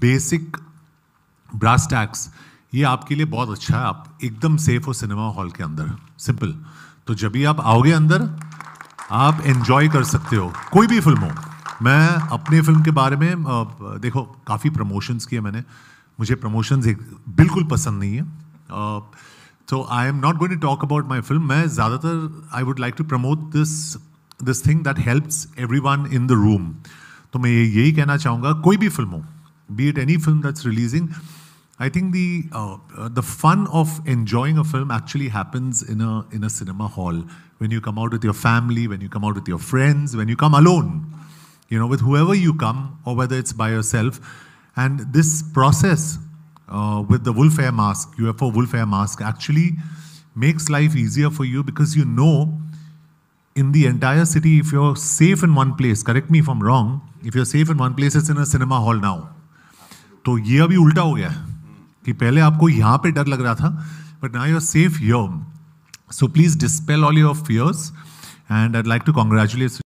Basic brass tax ये आपके लिए बहुत अच्छा है आप एकदम सेफ हो सिनेमा हॉल के अंदर सिंपल तो जब भी आप आओगे अंदर आप एंजॉय कर सकते हो कोई भी फिल्म हो मैं अपने फिल्म के बारे में देखो काफ़ी प्रमोशंस किए मैंने मुझे प्रमोशंस एक बिल्कुल पसंद नहीं है तो I am not going to talk about my film मैं ज़्यादातर I would like to promote this this thing that helps every in the room तो मैं यही कहना चाहूँगा कोई भी फिल्म हो be it any film that's releasing. I think the uh, uh, the fun of enjoying a film actually happens in a in a cinema hall when you come out with your family, when you come out with your friends, when you come alone, you know, with whoever you come or whether it's by yourself. And this process uh, with the wolf air mask, UFO wolf air mask, actually makes life easier for you because you know in the entire city if you're safe in one place. Correct me if I'm wrong. If you're safe in one place, it's in a cinema hall now तो ये अभी उल्टा हो गया है कि पहले आपको यहाँ पे डर लग रहा था बट ना you're safe your so please dispel all your fears and I like to congratulate